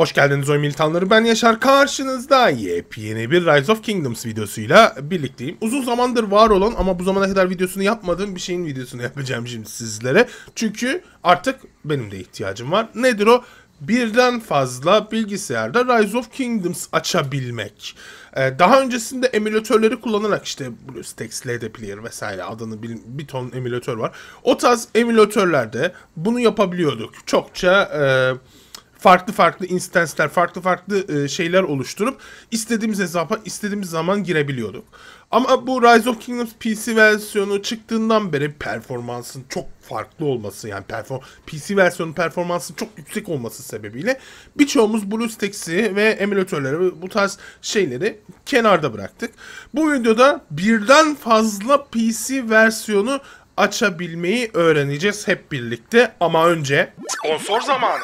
Hoş geldiniz oyun militanları ben Yaşar karşınızda yepyeni bir Rise of Kingdoms videosuyla birlikteyim. Uzun zamandır var olan ama bu zamana kadar videosunu yapmadığım bir şeyin videosunu yapacağım şimdi sizlere. Çünkü artık benim de ihtiyacım var. Nedir o? Birden fazla bilgisayarda Rise of Kingdoms açabilmek. Ee, daha öncesinde emülatörleri kullanarak işte BlueStacks, LD Player vesaire adını bir, bir ton emülatör var. O tarz emülatörlerde bunu yapabiliyorduk. Çokça... Ee, farklı farklı instansler, farklı farklı e, şeyler oluşturup istediğimiz hesaba istediğimiz zaman girebiliyorduk. Ama bu Rise of Kingdoms PC versiyonu çıktığından beri performansın çok farklı olması yani perform PC versiyonun performansının çok yüksek olması sebebiyle birçoğumuz BlueStacks'i ve emülatörleri bu tarz şeyleri kenarda bıraktık. Bu videoda birden fazla PC versiyonu açabilmeyi öğreneceğiz hep birlikte ama önce sponsor zamanı.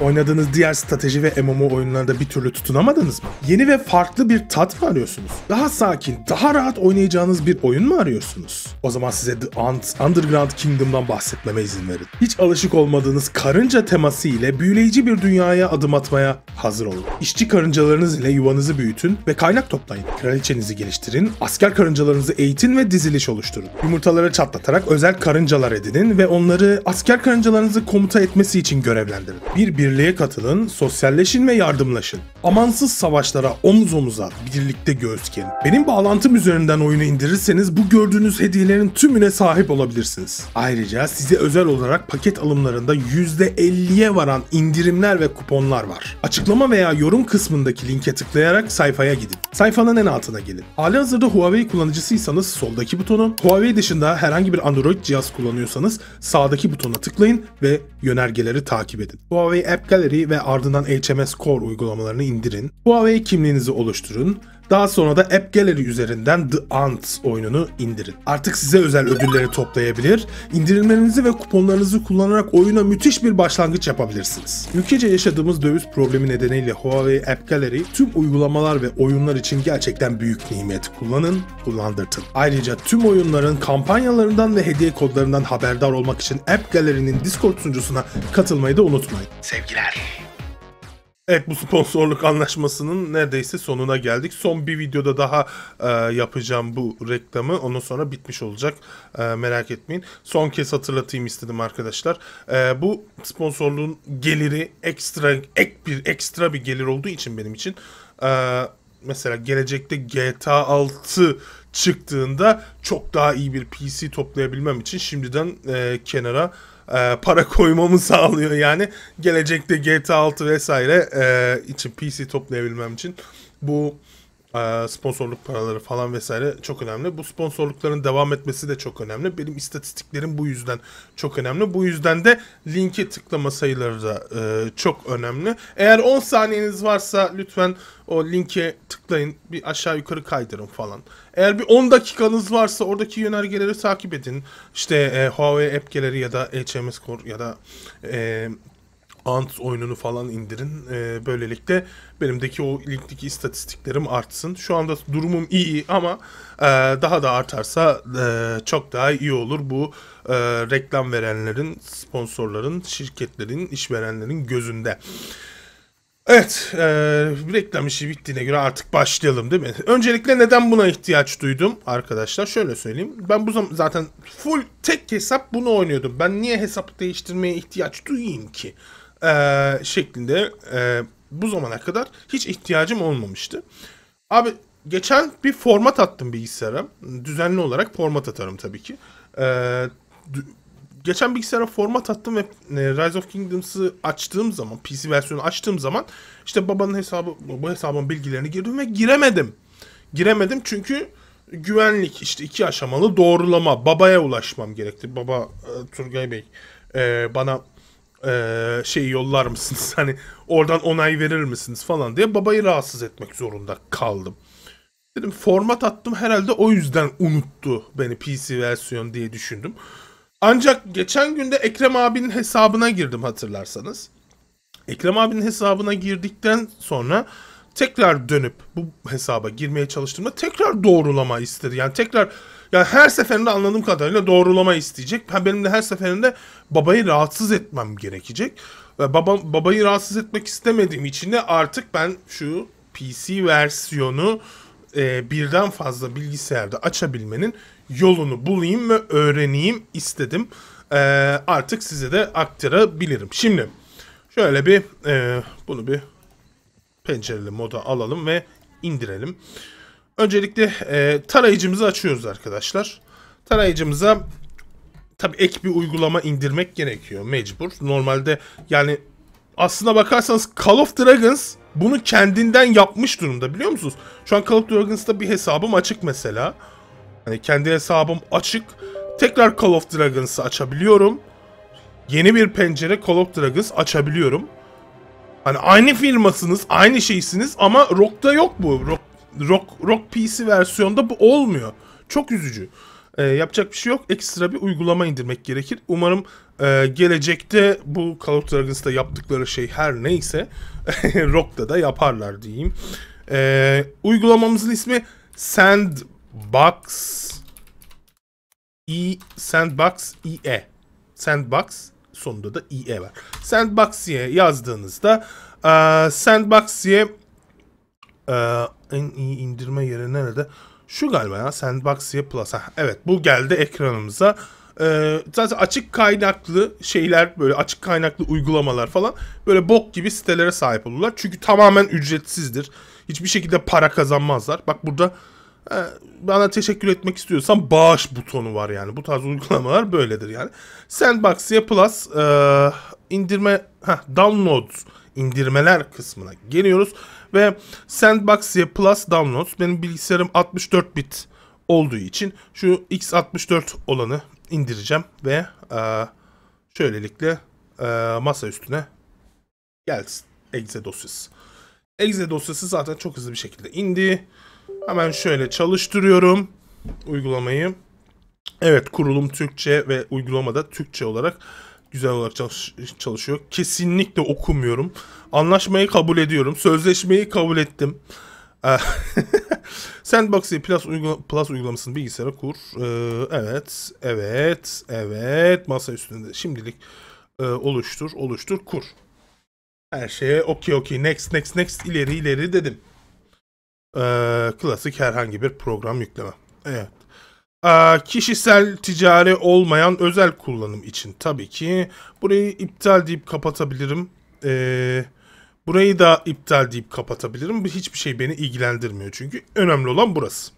Oynadığınız diğer strateji ve MMO oyunlarında bir türlü tutunamadınız mı? Yeni ve farklı bir tat mı arıyorsunuz? Daha sakin, daha rahat oynayacağınız bir oyun mu arıyorsunuz? O zaman size The Ant, Underground Kingdom'dan bahsetmeme izin verin. Hiç alışık olmadığınız karınca teması ile büyüleyici bir dünyaya adım atmaya hazır olun. İşçi karıncalarınız ile yuvanızı büyütün ve kaynak toplayın. Kraliçenizi geliştirin, asker karıncalarınızı eğitin ve diziliş oluşturun. Yumurtaları çatlatarak özel karıncalar edinin ve onları asker karıncalarınızı komuta etmesi için görevlendirin. Bir bir birliğe katılın, sosyalleşin ve yardımlaşın amansız savaşlara omuz omuza birlikte göğüs gerin. Benim bağlantım üzerinden oyunu indirirseniz bu gördüğünüz hediyelerin tümüne sahip olabilirsiniz. Ayrıca size özel olarak paket alımlarında %50'ye varan indirimler ve kuponlar var. Açıklama veya yorum kısmındaki linke tıklayarak sayfaya gidin. Sayfanın en altına gelin. Hali Huawei kullanıcısıysanız soldaki butonu, Huawei dışında herhangi bir Android cihaz kullanıyorsanız sağdaki butona tıklayın ve yönergeleri takip edin. Huawei App Gallery ve ardından HMS Core uygulamalarını indirin indirin, Huawei kimliğinizi oluşturun, daha sonra da App Gallery üzerinden The Ant oyununu indirin. Artık size özel ödülleri toplayabilir, indirilmenizi ve kuponlarınızı kullanarak oyuna müthiş bir başlangıç yapabilirsiniz. Ülkece yaşadığımız döviz problemi nedeniyle Huawei App Gallery tüm uygulamalar ve oyunlar için gerçekten büyük nimet. Kullanın, kullandırtın. Ayrıca tüm oyunların kampanyalarından ve hediye kodlarından haberdar olmak için App Gallery'nin Discord sunucusuna katılmayı da unutmayın. Sevgiler. Evet bu sponsorluk anlaşmasının neredeyse sonuna geldik. Son bir videoda daha e, yapacağım bu reklamı. Ondan sonra bitmiş olacak. E, merak etmeyin. Son kez hatırlatayım istedim arkadaşlar. E, bu sponsorluğun geliri ekstra ek bir ekstra bir gelir olduğu için benim için e, mesela gelecekte GTA 6 çıktığında çok daha iyi bir PC toplayabilmem için şimdiden e, kenara e, para koymamı sağlıyor yani. Gelecekte GTA 6 vesaire e, için PC toplayabilmem için bu ee, sponsorluk paraları falan vesaire çok önemli. Bu sponsorlukların devam etmesi de çok önemli. Benim istatistiklerim bu yüzden çok önemli. Bu yüzden de linki tıklama sayıları da e, çok önemli. Eğer 10 saniyeniz varsa lütfen o linke tıklayın. Bir aşağı yukarı kaydırın falan. Eğer bir 10 dakikanız varsa oradaki yönergeleri takip edin. İşte e, Huawei app'leri ya da HMS Core ya da e, Ant oyununu falan indirin. E, böylelikle benimdeki o linkteki istatistiklerim artsın. Şu anda durumum iyi ama e, daha da artarsa e, çok daha iyi olur. Bu e, reklam verenlerin, sponsorların, şirketlerin, işverenlerin gözünde. Evet, e, reklam işi bittiğine göre artık başlayalım değil mi? Öncelikle neden buna ihtiyaç duydum arkadaşlar? Şöyle söyleyeyim. Ben bu zaman zaten full tek hesap bunu oynuyordum. Ben niye hesap değiştirmeye ihtiyaç duyayım ki? e, şeklinde e, bu zamana kadar hiç ihtiyacım olmamıştı. Abi geçen bir format attım bilgisayara. Düzenli olarak format atarım tabii ki. E, geçen bilgisayara format attım ve e, Rise of Kingdoms'ı açtığım zaman, PC versiyonu açtığım zaman işte babanın hesabı, bu hesabın bilgilerini girdim ve giremedim. Giremedim çünkü güvenlik işte iki aşamalı doğrulama babaya ulaşmam gerekti. Baba e, Turgay Bey e, bana e, şey yollar mısınız? Hani oradan onay verir misiniz falan diye babayı rahatsız etmek zorunda kaldım. Dedim format attım herhalde o yüzden unuttu beni PC versiyon diye düşündüm. Ancak geçen günde Ekrem abinin hesabına girdim hatırlarsanız. Ekrem abinin hesabına girdikten sonra tekrar dönüp bu hesaba girmeye çalıştığımda tekrar doğrulama istedi. Yani tekrar yani her seferinde anladığım kadarıyla doğrulama isteyecek. Ben benim de her seferinde babayı rahatsız etmem gerekecek. Ve baba, babayı rahatsız etmek istemediğim için de artık ben şu PC versiyonu e, birden fazla bilgisayarda açabilmenin yolunu bulayım ve öğreneyim istedim. E, artık size de aktarabilirim. Şimdi şöyle bir e, bunu bir pencereli moda alalım ve indirelim. Öncelikle e, tarayıcımızı açıyoruz arkadaşlar. Tarayıcımıza tabi ek bir uygulama indirmek gerekiyor mecbur. Normalde yani aslına bakarsanız Call of Dragons bunu kendinden yapmış durumda biliyor musunuz? Şu an Call of Dragons'ta bir hesabım açık mesela. Hani kendi hesabım açık. Tekrar Call of Dragons'ı açabiliyorum. Yeni bir pencere Call of Dragons açabiliyorum. Hani aynı firmasınız, aynı şeysiniz ama Rock'ta yok bu. Rock Rock, Rock PC versiyonda bu olmuyor. Çok üzücü. E, yapacak bir şey yok. Ekstra bir uygulama indirmek gerekir. Umarım e, gelecekte bu Call of Dragons'ta yaptıkları şey her neyse Rock'ta da yaparlar diyeyim. E, uygulamamızın ismi Sandbox E Sandbox EE Sandbox sonunda da IE e var. Sandbox Sandbox'ye yazdığınızda e, Sandbox'ye e, en iyi indirme yeri nerede? Şu galiba ya Sandboxia Plus. Ha, evet bu geldi ekranımıza. Ee, zaten açık kaynaklı şeyler böyle açık kaynaklı uygulamalar falan böyle bok gibi sitelere sahip olurlar. Çünkü tamamen ücretsizdir. Hiçbir şekilde para kazanmazlar. Bak burada e, bana teşekkür etmek istiyorsan bağış butonu var yani. Bu tarz uygulamalar böyledir yani. Sandboxia Plus e, indirme heh, download indirmeler kısmına geliyoruz ve Sandbox'ye Plus Downloads benim bilgisayarım 64 bit olduğu için şu x64 olanı indireceğim ve e, şöylelikle e, masa üstüne gelsin exe dosyası. Exe dosyası zaten çok hızlı bir şekilde indi. Hemen şöyle çalıştırıyorum uygulamayı. Evet kurulum Türkçe ve uygulamada Türkçe olarak güzel olarak çalış çalışıyor. Kesinlikle okumuyorum. Anlaşmayı kabul ediyorum. Sözleşmeyi kabul ettim. Ee, Sandbox'ı Plus, uygula Plus uygulamasını bilgisayara kur. Ee, evet, evet, evet. Masa üstünde şimdilik e, oluştur, oluştur, kur. Her şeye okey okey. Next, next, next. ileri ileri dedim. Ee, klasik herhangi bir program yükleme. Evet. Ee, kişisel ticari olmayan özel kullanım için tabii ki. Burayı iptal deyip kapatabilirim. Eee Burayı da iptal deyip kapatabilirim. Hiçbir şey beni ilgilendirmiyor çünkü. Önemli olan burası.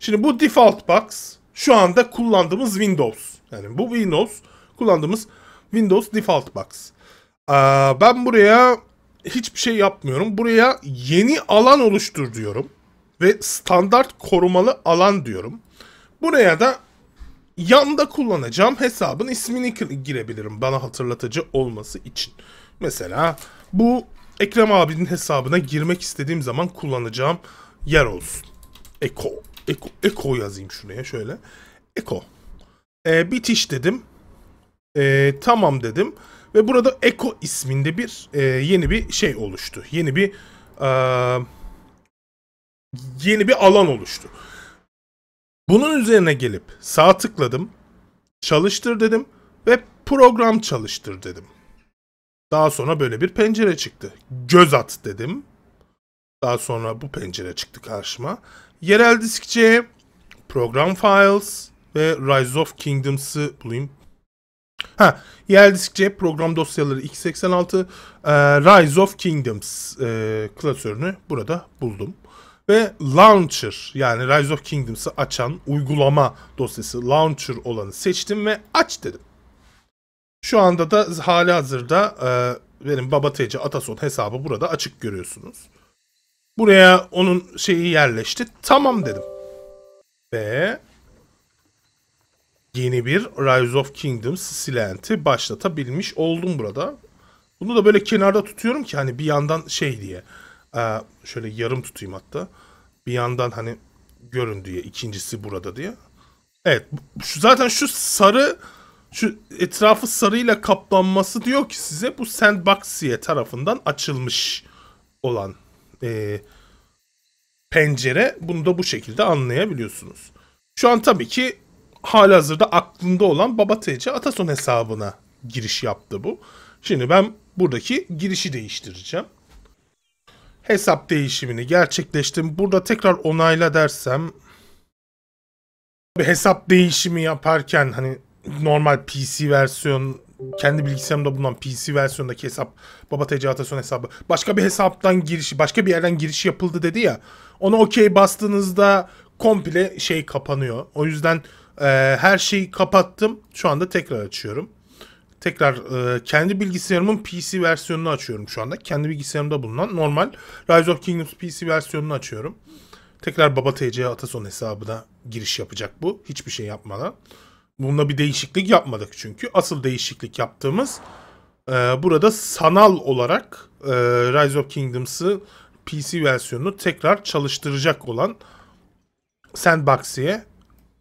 Şimdi bu default box şu anda kullandığımız Windows. Yani bu Windows kullandığımız Windows default box. Ee, ben buraya hiçbir şey yapmıyorum. Buraya yeni alan oluştur diyorum. Ve standart korumalı alan diyorum. Buraya da yanda kullanacağım hesabın ismini girebilirim bana hatırlatıcı olması için. Mesela bu Ekrem abinin hesabına girmek istediğim zaman kullanacağım yer olsun. Eko. Eko, Eko yazayım şuraya şöyle. Eko. Ee, bitiş dedim. Ee, tamam dedim. Ve burada Eko isminde bir e, yeni bir şey oluştu. Yeni bir e, yeni bir alan oluştu. Bunun üzerine gelip sağ tıkladım. Çalıştır dedim ve program çalıştır dedim. Daha sonra böyle bir pencere çıktı. Göz at dedim. Daha sonra bu pencere çıktı karşıma. Yerel diskçe, program files ve Rise of Kingdoms'ı bulayım. Ha, yerel diskçe program dosyaları x86 e, Rise of Kingdoms e, klasörünü burada buldum. Ve Launcher yani Rise of Kingdoms'ı açan uygulama dosyası Launcher olanı seçtim ve aç dedim. Şu anda da hali hazırda e, benim BabaTC Atason hesabı burada açık görüyorsunuz. Buraya onun şeyi yerleşti. Tamam dedim. Ve yeni bir Rise of Kingdoms silenti başlatabilmiş oldum burada. Bunu da böyle kenarda tutuyorum ki hani bir yandan şey diye. E, şöyle yarım tutayım hatta. Bir yandan hani görün diye ikincisi burada diye. Evet zaten şu sarı şu etrafı sarıyla kaplanması diyor ki size bu Sandboxiye tarafından açılmış olan e, pencere. Bunu da bu şekilde anlayabiliyorsunuz. Şu an tabii ki hazırda aklında olan Baba TC Atason hesabına giriş yaptı bu. Şimdi ben buradaki girişi değiştireceğim. Hesap değişimini gerçekleştim. Burada tekrar onayla dersem bir hesap değişimi yaparken hani normal PC versiyon kendi bilgisayarımda bulunan PC versiyondaki hesap Baba TC Atason hesabı başka bir hesaptan girişi başka bir yerden giriş yapıldı dedi ya ona okey bastığınızda komple şey kapanıyor. O yüzden e, her şeyi kapattım. Şu anda tekrar açıyorum. Tekrar e, kendi bilgisayarımın PC versiyonunu açıyorum şu anda. Kendi bilgisayarımda bulunan normal Rise of Kingdoms PC versiyonunu açıyorum. Tekrar Baba TC Atason hesabına giriş yapacak bu. Hiçbir şey yapmadan. Bununla bir değişiklik yapmadık çünkü. Asıl değişiklik yaptığımız e, burada sanal olarak e, Rise of Kingdoms'ı PC versiyonunu tekrar çalıştıracak olan Sandbox'ye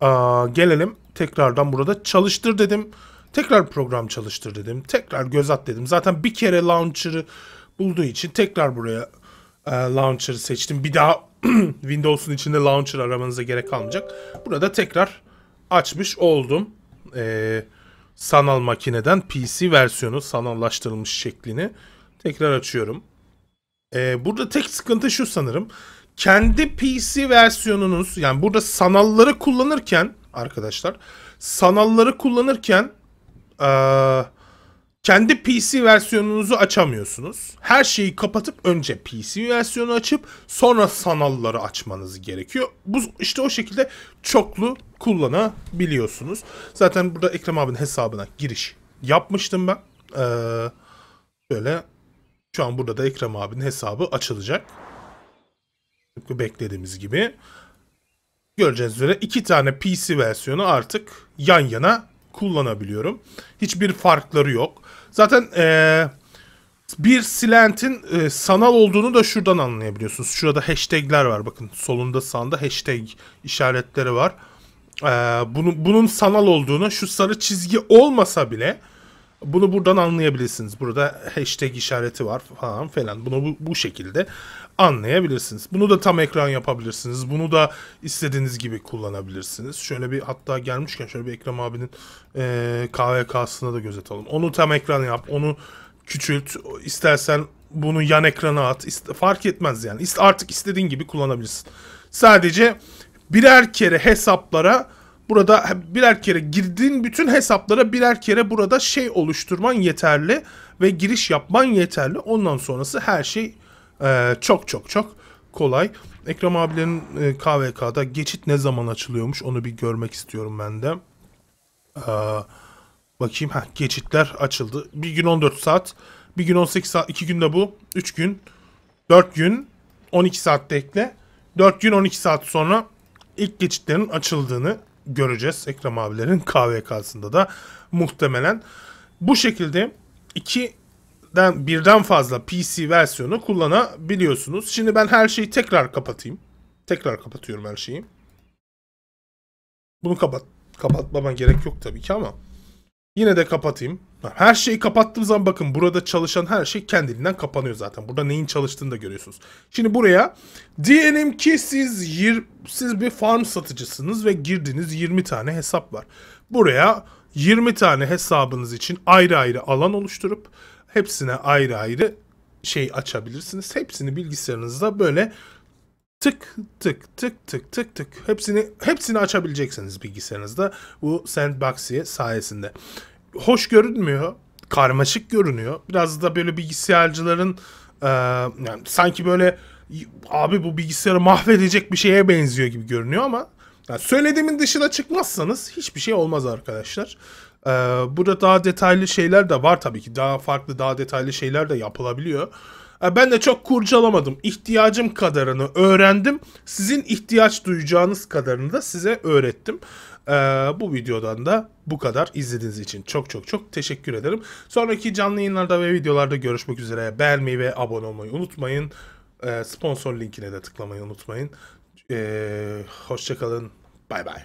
e, gelelim. Tekrardan burada çalıştır dedim. Tekrar program çalıştır dedim. Tekrar göz at dedim. Zaten bir kere launcher'ı bulduğu için tekrar buraya e, launcher'ı seçtim. Bir daha Windows'un içinde launcher aramanıza gerek kalmayacak. Burada tekrar açmış oldum. Ee, sanal makineden PC versiyonu sanallaştırılmış şeklini tekrar açıyorum. Ee, burada tek sıkıntı şu sanırım. Kendi PC versiyonunuz yani burada sanalları kullanırken arkadaşlar sanalları kullanırken ee, kendi PC versiyonunuzu açamıyorsunuz. Her şeyi kapatıp önce PC versiyonu açıp sonra sanalları açmanız gerekiyor. Bu işte o şekilde çoklu kullanabiliyorsunuz. Zaten burada Ekrem abinin hesabına giriş yapmıştım ben. Ee, şöyle şu an burada da Ekrem abinin hesabı açılacak. Tıpkı beklediğimiz gibi. Göreceğiniz üzere iki tane PC versiyonu artık yan yana kullanabiliyorum. Hiçbir farkları yok. Zaten ee, bir Silent'in e, sanal olduğunu da şuradan anlayabiliyorsunuz. Şurada hashtagler var bakın. Solunda sağında hashtag işaretleri var. E, bunu, bunun sanal olduğunu şu sarı çizgi olmasa bile bunu buradan anlayabilirsiniz. Burada hashtag işareti var falan filan. Bunu bu, bu şekilde anlayabilirsiniz. Bunu da tam ekran yapabilirsiniz. Bunu da istediğiniz gibi kullanabilirsiniz. Şöyle bir hatta gelmişken şöyle bir Ekrem abinin e, KVK'sına da göz atalım. Onu tam ekran yap. Onu küçült. İstersen bunu yan ekrana at. İst fark etmez yani. İst artık istediğin gibi kullanabilirsin. Sadece birer kere hesaplara burada birer kere girdiğin bütün hesaplara birer kere burada şey oluşturman yeterli ve giriş yapman yeterli. Ondan sonrası her şey ee, çok çok çok kolay. Ekrem abilerin e, KVK'da geçit ne zaman açılıyormuş onu bir görmek istiyorum ben de. Ee, bakayım ha geçitler açıldı. Bir gün 14 saat, bir gün 18 saat, iki günde bu, 3 gün, 4 gün, 12 saat de ekle. 4 gün 12 saat sonra ilk geçitlerin açıldığını göreceğiz Ekrem abilerin KVK'sında da muhtemelen. Bu şekilde iki birden birden fazla PC versiyonu kullanabiliyorsunuz. Şimdi ben her şeyi tekrar kapatayım. Tekrar kapatıyorum her şeyi. Bunu kapat kapatmama gerek yok tabii ki ama yine de kapatayım. Her şeyi kapattığım zaman bakın burada çalışan her şey kendiliğinden kapanıyor zaten. Burada neyin çalıştığını da görüyorsunuz. Şimdi buraya diyelim ki siz yir, siz bir farm satıcısınız ve girdiğiniz 20 tane hesap var. Buraya 20 tane hesabınız için ayrı ayrı alan oluşturup hepsine ayrı ayrı şey açabilirsiniz. Hepsini bilgisayarınızda böyle tık tık tık tık tık tık hepsini hepsini açabileceksiniz bilgisayarınızda bu sandboxiye sayesinde. Hoş görünmüyor, karmaşık görünüyor. Biraz da böyle bilgisayarcıların e, yani sanki böyle abi bu bilgisayarı mahvedecek bir şeye benziyor gibi görünüyor ama yani söylediğimin dışına çıkmazsanız hiçbir şey olmaz arkadaşlar. Ee, burada daha detaylı şeyler de var tabii ki. Daha farklı, daha detaylı şeyler de yapılabiliyor. Ee, ben de çok kurcalamadım. İhtiyacım kadarını öğrendim. Sizin ihtiyaç duyacağınız kadarını da size öğrettim. Ee, bu videodan da bu kadar. izlediğiniz için çok çok çok teşekkür ederim. Sonraki canlı yayınlarda ve videolarda görüşmek üzere. Beğenmeyi ve abone olmayı unutmayın. Ee, sponsor linkine de tıklamayı unutmayın. Ee, Hoşçakalın. Bay bay.